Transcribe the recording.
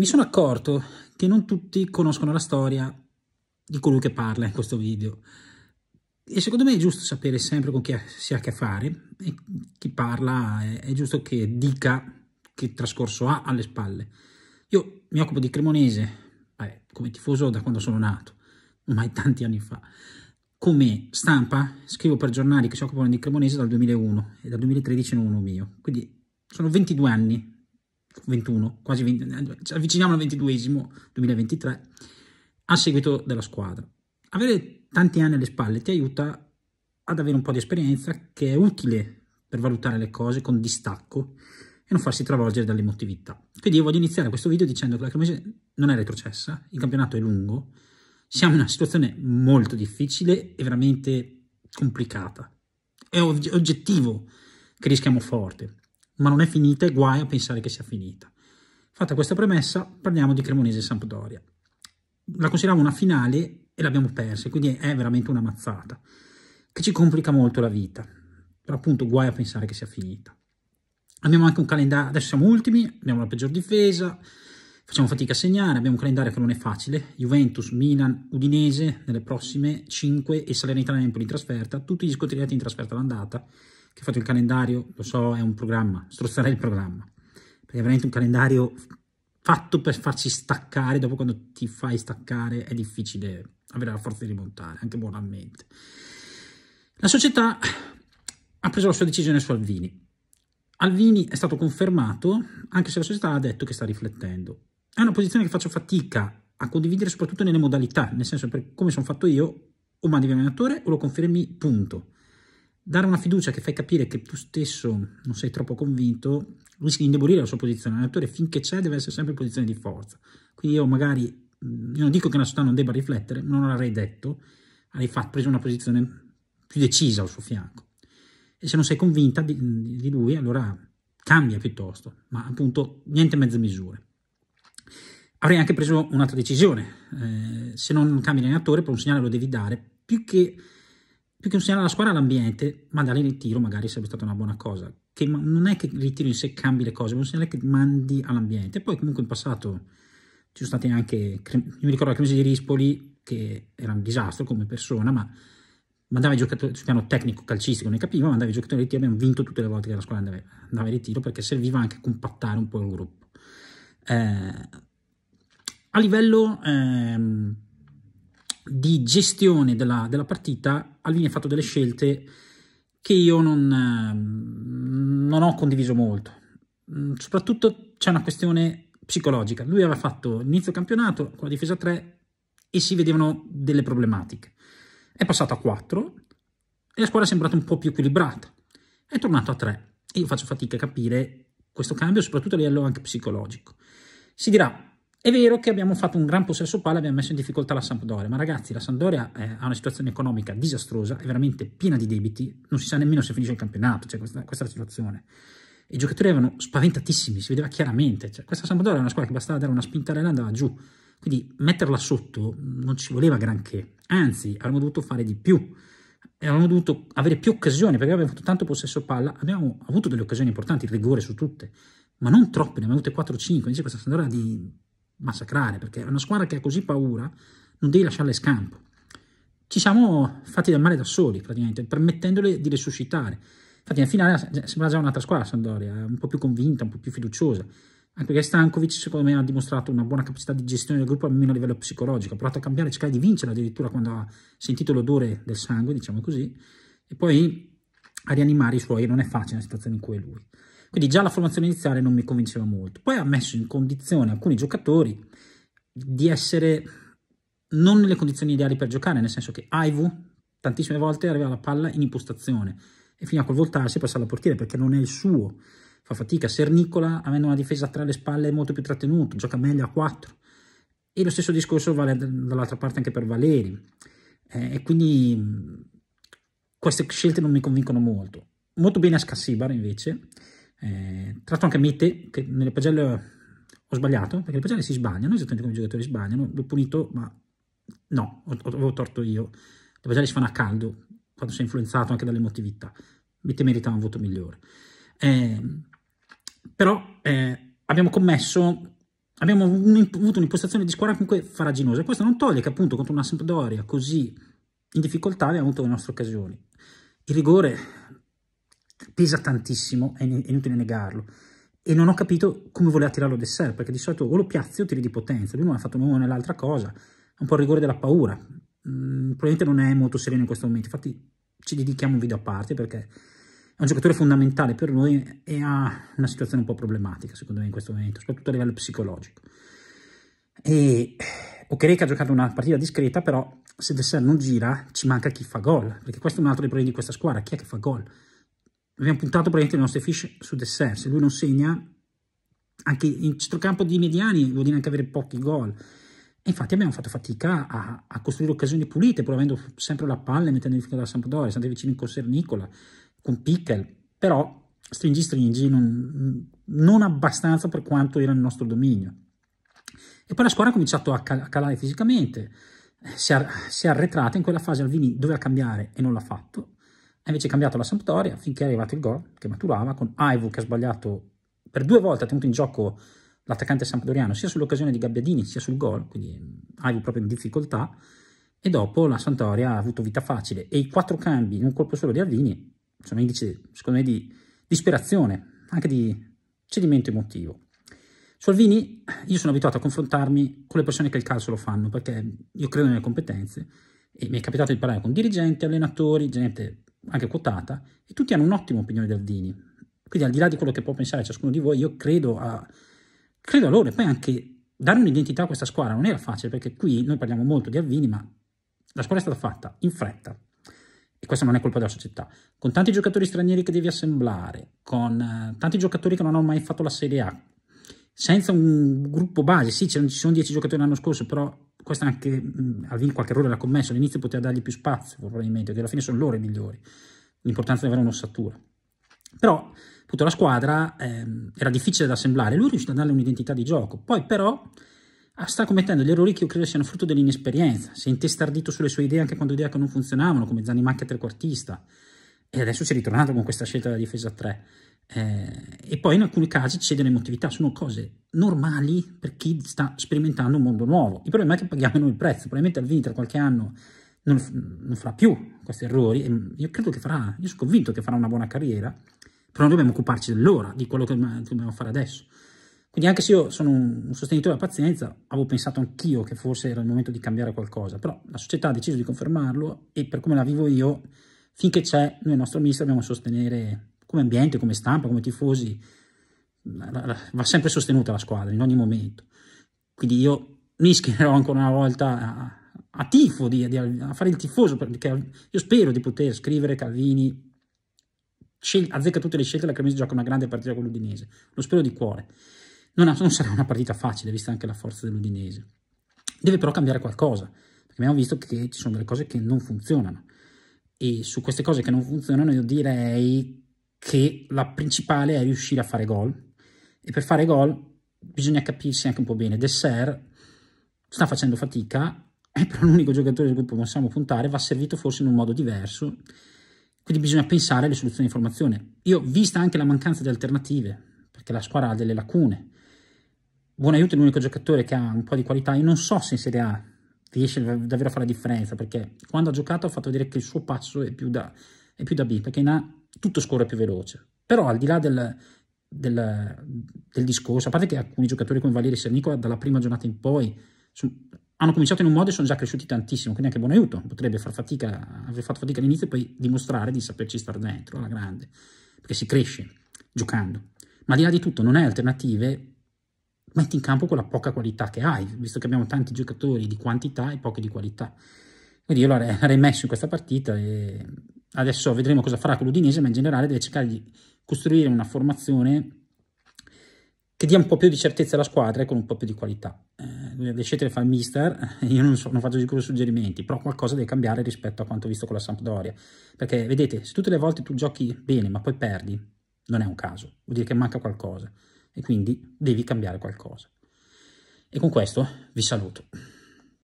Mi sono accorto che non tutti conoscono la storia di colui che parla in questo video e secondo me è giusto sapere sempre con chi si ha a che fare e chi parla è, è giusto che dica che trascorso ha alle spalle. Io mi occupo di Cremonese vabbè, come tifoso da quando sono nato, ormai tanti anni fa. Come stampa scrivo per giornali che si occupano di Cremonese dal 2001 e dal 2013 in uno mio, quindi sono 22 anni 21, quasi 20, ci avviciniamo al 22 2023, a seguito della squadra. Avere tanti anni alle spalle ti aiuta ad avere un po' di esperienza che è utile per valutare le cose con distacco e non farsi travolgere dall'emotività. Quindi io voglio iniziare questo video dicendo che la Cremese non è retrocessa, il campionato è lungo, siamo in una situazione molto difficile e veramente complicata. È oggettivo che rischiamo forte ma non è finita e guai a pensare che sia finita. Fatta questa premessa, parliamo di Cremonese e Sampdoria. La consideriamo una finale e l'abbiamo persa, quindi è veramente una mazzata, che ci complica molto la vita. Però appunto guai a pensare che sia finita. Abbiamo anche un calendario, adesso siamo ultimi, abbiamo la peggior difesa, facciamo fatica a segnare, abbiamo un calendario che non è facile, Juventus, Milan, Udinese nelle prossime 5 e Salernitana in trasferta, tutti gli scontriati in trasferta l'andata, che ho fatto il calendario, lo so, è un programma, strozzerei il programma, perché è veramente un calendario fatto per farci staccare, dopo quando ti fai staccare è difficile avere la forza di rimontare, anche moralmente. La società ha preso la sua decisione su Alvini. Alvini è stato confermato, anche se la società ha detto che sta riflettendo. È una posizione che faccio fatica a condividere soprattutto nelle modalità, nel senso per come sono fatto io, o mandi via allenatore o lo confermi, punto dare una fiducia che fai capire che tu stesso non sei troppo convinto, rischi di indebolire la sua posizione. L'allenatore finché c'è deve essere sempre in posizione di forza. Quindi io magari, io non dico che una società non debba riflettere, non l'avrei detto, avrei fatto, preso una posizione più decisa al suo fianco. E se non sei convinta di, di lui, allora cambia piuttosto, ma appunto niente mezze misure. Avrei anche preso un'altra decisione, eh, se non cambi l'allenatore per un segnale lo devi dare, più che più che un segnale alla squadra all'ambiente, mandare in ritiro magari sarebbe stata una buona cosa. Che non è che il ritiro in sé cambi le cose, ma è un segnale che mandi all'ambiente. Poi comunque in passato ci sono stati anche, io mi ricordo la crisi di Rispoli, che era un disastro come persona, ma mandava i giocatori sul piano tecnico calcistico, ne capiva, mandava i giocatori in ritiro, abbiamo vinto tutte le volte che la squadra andava, andava in ritiro perché serviva anche a compattare un po' il gruppo. Eh, a livello... Ehm, di gestione della, della partita, Alvini ha fatto delle scelte che io non, ehm, non ho condiviso molto. Mm, soprattutto c'è una questione psicologica. Lui aveva fatto inizio campionato con la difesa 3 e si vedevano delle problematiche. È passato a 4 e la squadra è sembrata un po' più equilibrata. È tornato a 3 io faccio fatica a capire questo cambio, soprattutto a livello anche psicologico. Si dirà, è vero che abbiamo fatto un gran possesso palla, abbiamo messo in difficoltà la Sampdoria, ma ragazzi, la Sampdoria eh, ha una situazione economica disastrosa, è veramente piena di debiti, non si sa nemmeno se finisce il campionato, cioè questa, questa è la situazione. I giocatori erano spaventatissimi, si vedeva chiaramente, cioè, questa Sampdoria è una squadra che bastava dare una spintarella e andava giù, quindi metterla sotto non ci voleva granché, anzi avremmo dovuto fare di più, avremmo dovuto avere più occasioni, perché abbiamo fatto tanto possesso palla, abbiamo avuto delle occasioni importanti, il rigore su tutte, ma non troppe, ne abbiamo avute 4-5, invece questa Sampdoria di massacrare, perché una squadra che ha così paura non devi lasciarle scampo. Ci siamo fatti del male da soli, praticamente, permettendole di resuscitare. Infatti, nel finale sembra già un'altra squadra Sandoria, un po' più convinta, un po' più fiduciosa. Anche perché Stankovic, secondo me, ha dimostrato una buona capacità di gestione del gruppo, almeno a livello psicologico. Ha provato a cambiare, cercare di vincere addirittura quando ha sentito l'odore del sangue, diciamo così, e poi a rianimare i suoi. Non è facile la situazione in cui è lui. Quindi già la formazione iniziale non mi convinceva molto. Poi ha messo in condizione alcuni giocatori di essere non nelle condizioni ideali per giocare, nel senso che Aivu tantissime volte arriva la palla in impostazione e fino a col voltarsi passa passare al portiere perché non è il suo. Fa fatica. Sernicola, avendo una difesa tra le spalle, è molto più trattenuto, gioca meglio a 4. E lo stesso discorso vale dall'altra parte anche per Valeri. Eh, e quindi queste scelte non mi convincono molto. Molto bene a Scassibar invece, eh, tratto anche Mete, che nelle pagelle ho sbagliato, perché le pagelle si sbagliano, esattamente come i giocatori sbagliano, l'ho punito, ma no, avevo torto io. Le pagelle si fanno a caldo, quando sei influenzato anche dall'emotività. Mete meritava un voto migliore. Eh, però eh, abbiamo commesso, abbiamo un, avuto un'impostazione di squadra comunque faraginosa, e questo non toglie che appunto contro una Sampdoria così in difficoltà abbiamo avuto le nostre occasioni. Il rigore pesa tantissimo, è inutile negarlo. E non ho capito come voleva tirarlo dessert, perché di solito o lo piazzi o tiri di potenza. Lui non ha fatto né una cosa. È un po' il rigore della paura. Mm, probabilmente non è molto sereno in questo momento. Infatti ci dedichiamo un video a parte perché è un giocatore fondamentale per noi e ha una situazione un po' problematica, secondo me, in questo momento, soprattutto a livello psicologico. E Okereke ha giocato una partita discreta, però se Dessert non gira ci manca chi fa gol, perché questo è un altro dei problemi di questa squadra, chi è che fa gol? abbiamo puntato praticamente le nostre fiche su Dessert, se lui non segna, anche in centrocampo di mediani vuol dire anche avere pochi gol. E infatti abbiamo fatto fatica a, a costruire occasioni pulite, pur avendo sempre la palla e mettendo in difficoltà la Sampdoria, sempre vicino in Corser Nicola, con Pickel, però stringi stringi non, non, abbastanza per quanto era il nostro dominio. E poi la squadra ha cominciato a, cal a calare fisicamente, si è, si è, arretrata in quella fase Alvini doveva cambiare e non l'ha fatto, invece cambiato la Sampdoria finché è arrivato il gol che maturava con Aivu che ha sbagliato per due volte, ha tenuto in gioco l'attaccante sampdoriano sia sull'occasione di Gabbiadini sia sul gol, quindi Aivu mm, proprio in difficoltà e dopo la Sampdoria ha avuto vita facile e i quattro cambi in un colpo solo di Alvini sono indice secondo me di disperazione, anche di cedimento emotivo. Su Alvini io sono abituato a confrontarmi con le persone che il calcio lo fanno perché io credo nelle competenze e mi è capitato di parlare con dirigenti, allenatori, gente anche quotata, e tutti hanno un'ottima opinione di Aldini. Quindi al di là di quello che può pensare ciascuno di voi, io credo a, credo a loro e poi anche dare un'identità a questa squadra non era facile perché qui noi parliamo molto di Alvini, ma la squadra è stata fatta in fretta e questa non è colpa della società, con tanti giocatori stranieri che devi assemblare, con eh, tanti giocatori che non hanno mai fatto la Serie A, senza un gruppo base, sì ci sono 10 giocatori l'anno scorso, però questo anche mh, Alvin qualche errore l'ha commesso, all'inizio poteva dargli più spazio probabilmente, perché alla fine sono loro i migliori, l'importanza di avere un'ossatura. Però tutta la squadra ehm, era difficile da assemblare, lui è riuscito a darle un'identità di gioco, poi però sta commettendo gli errori che io credo siano frutto dell'inesperienza, si è intestardito sulle sue idee anche quando idee che non funzionavano, come Zanni Zanimacca trequartista, e adesso si è ritornato con questa scelta della difesa 3. Eh, e poi in alcuni casi cede emotività sono cose normali per chi sta sperimentando un mondo nuovo. Il problema è che paghiamo noi il prezzo, probabilmente Alvini tra qualche anno non, non farà più questi errori, e io credo che farà, io sono convinto che farà una buona carriera, però noi dobbiamo occuparci dell'ora, di quello che dobbiamo fare adesso. Quindi anche se io sono un sostenitore della pazienza, avevo pensato anch'io che forse era il momento di cambiare qualcosa, però la società ha deciso di confermarlo e per come la vivo io finché c'è, noi il nostro ministro dobbiamo sostenere come ambiente, come stampa, come tifosi, va sempre sostenuta la squadra in ogni momento. Quindi io mi schiererò ancora una volta a, a tifo, di, di, a fare il tifoso, perché io spero di poter scrivere Calvini, azzecca tutte le scelte, la Cremonese gioca una grande partita con l'Udinese, lo spero di cuore. Non, non, sarà una partita facile, vista anche la forza dell'Udinese. Deve però cambiare qualcosa, perché abbiamo visto che ci sono delle cose che non funzionano e su queste cose che non funzionano io direi che la principale è riuscire a fare gol e per fare gol bisogna capirsi anche un po' bene. Dessert sta facendo fatica, è però l'unico giocatore su cui possiamo puntare, va servito forse in un modo diverso, quindi bisogna pensare alle soluzioni di formazione. Io, vista anche la mancanza di alternative, perché la squadra ha delle lacune, Buon aiuto è l'unico giocatore che ha un po' di qualità, io non so se in Serie A riesce davvero a fare la differenza, perché quando ha giocato ha fatto vedere che il suo passo è più da, è più da B, perché in A tutto scorre più veloce. Però al di là del, del, del discorso, a parte che alcuni giocatori come Valerio Sernicola dalla prima giornata in poi sono, hanno cominciato in un modo e sono già cresciuti tantissimo, quindi anche buon aiuto, potrebbe far fatica, aver fatto fatica all'inizio e poi dimostrare di saperci stare dentro alla grande, perché si cresce giocando. Ma al di là di tutto non hai alternative metti in campo quella poca qualità che hai, visto che abbiamo tanti giocatori di quantità e pochi di qualità. Quindi io l'ho rimesso in questa partita e adesso vedremo cosa farà con l'Udinese, ma in generale deve cercare di costruire una formazione che dia un po' più di certezza alla squadra e con un po' più di qualità. Eh, le scelte le fa il mister, io non, so, non faccio sicuro suggerimenti, però qualcosa deve cambiare rispetto a quanto visto con la Sampdoria. Perché vedete, se tutte le volte tu giochi bene ma poi perdi, non è un caso, vuol dire che manca qualcosa e quindi devi cambiare qualcosa. E con questo vi saluto.